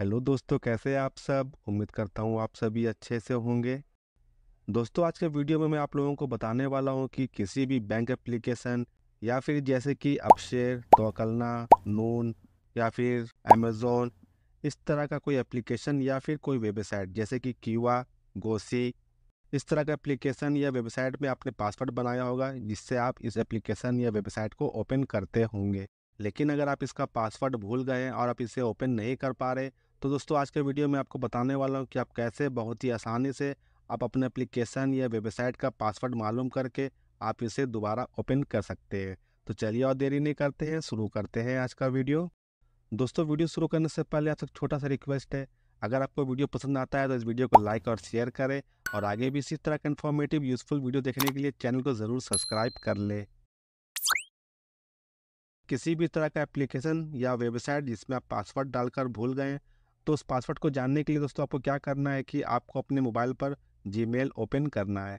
hello दोस्तों कैसे आप सब उम्मीद करता हूँ आप सभी अच्छे से होंगे दोस्तों आज के वीडियो में मैं आप लोगों को बताने वाला हूँ कि किसी भी बैंक एप्लीकेशन या फिर जैसे कि अपशेर तोकलना नून या फिर अमेज़ोन इस तरह का कोई एप्लीकेशन या फिर कोई वेबसाइट जैसे कि कीवा गोसी इस तरह का एप्लीकेशन या वेबसाइट में आपने पासवर्ड बनाया होगा जिससे आप इस एप्लीकेशन या वेबसाइट को ओपन करते होंगे लेकिन अगर आप इसका पासवर्ड भूल गए और आप इसे ओपन नहीं कर पा रहे तो दोस्तों आज के वीडियो में आपको बताने वाला हूँ कि आप कैसे बहुत ही आसानी से आप अपने एप्लीकेशन या वेबसाइट का पासवर्ड मालूम करके आप इसे दोबारा ओपन कर सकते हैं तो चलिए और देरी नहीं करते हैं शुरू करते हैं आज का वीडियो दोस्तों वीडियो शुरू करने से पहले आपसे छोटा सा रिक्वेस्ट है अगर आपको वीडियो पसंद आता है तो इस वीडियो को लाइक और शेयर करें और आगे भी इसी तरह का इन्फॉर्मेटिव यूजफुल वीडियो देखने के लिए चैनल को ज़रूर सब्सक्राइब कर ले किसी भी तरह का एप्लीकेशन या वेबसाइट जिसमें आप पासवर्ड डालकर भूल गए तो उस पासवर्ड को जानने के लिए दोस्तों आपको क्या करना है कि आपको अपने मोबाइल पर जी ओपन करना है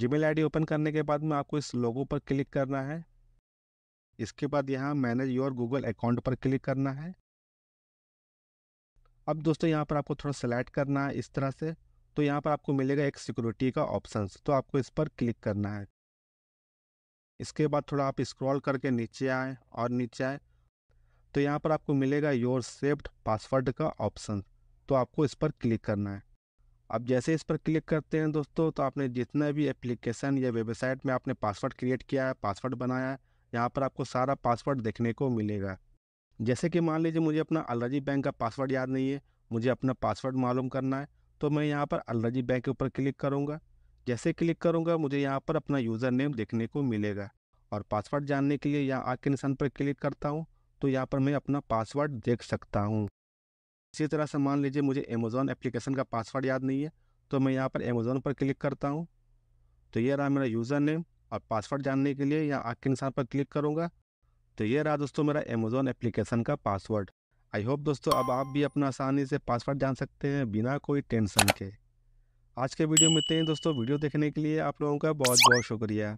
जी मेल ओपन करने के बाद में आपको इस लोगो पर क्लिक करना है इसके बाद यहाँ मैनेज योर गूगल अकाउंट पर क्लिक करना है अब दोस्तों यहाँ पर आपको थोड़ा सेलेक्ट करना है इस तरह से तो यहाँ पर आपको मिलेगा एक सिक्योरिटी का ऑप्शन तो आपको इस पर क्लिक करना है इसके बाद थोड़ा आप स्क्रॉल करके नीचे आए और नीचे आए तो यहाँ पर आपको मिलेगा योर सेफ्ट पासवर्ड का ऑप्शन तो आपको इस पर क्लिक करना है अब जैसे इस पर क्लिक करते हैं दोस्तों तो आपने जितना भी एप्लीकेशन या वेबसाइट में आपने पासवर्ड क्रिएट किया है पासवर्ड बनाया है यहाँ पर आपको सारा पासवर्ड देखने को मिलेगा जैसे कि मान लीजिए मुझे अपना अलर्जी बैंक का पासवर्ड याद नहीं है मुझे अपना पासवर्ड मालूम करना है तो मैं यहाँ पर अलर्जी बैंक के ऊपर क्लिक करूँगा जैसे क्लिक करूँगा मुझे यहाँ पर अपना यूज़र नेम देखने को मिलेगा और पासवर्ड जानने के लिए यहाँ आग के निशान पर क्लिक करता हूँ तो यहाँ पर मैं अपना पासवर्ड देख सकता हूँ इसी तरह से मान लीजिए मुझे अमेज़ोन एप्लीकेशन का पासवर्ड याद नहीं है तो मैं यहाँ पर अमेज़ोन पर क्लिक करता हूँ तो ये रहा मेरा यूज़र नेम और पासवर्ड जानने के लिए यहाँ आग के निशान पर क्लिक करूँगा तो ये रहा दोस्तों मेरा अमेज़ोन एप्लीकेशन का पासवर्ड आई होप दोस्तों अब आप भी अपना आसानी से पासवर्ड जान सकते हैं बिना कोई टेंशन के आज के वीडियो में इतने दोस्तों वीडियो देखने के लिए आप लोगों का बहुत बहुत शुक्रिया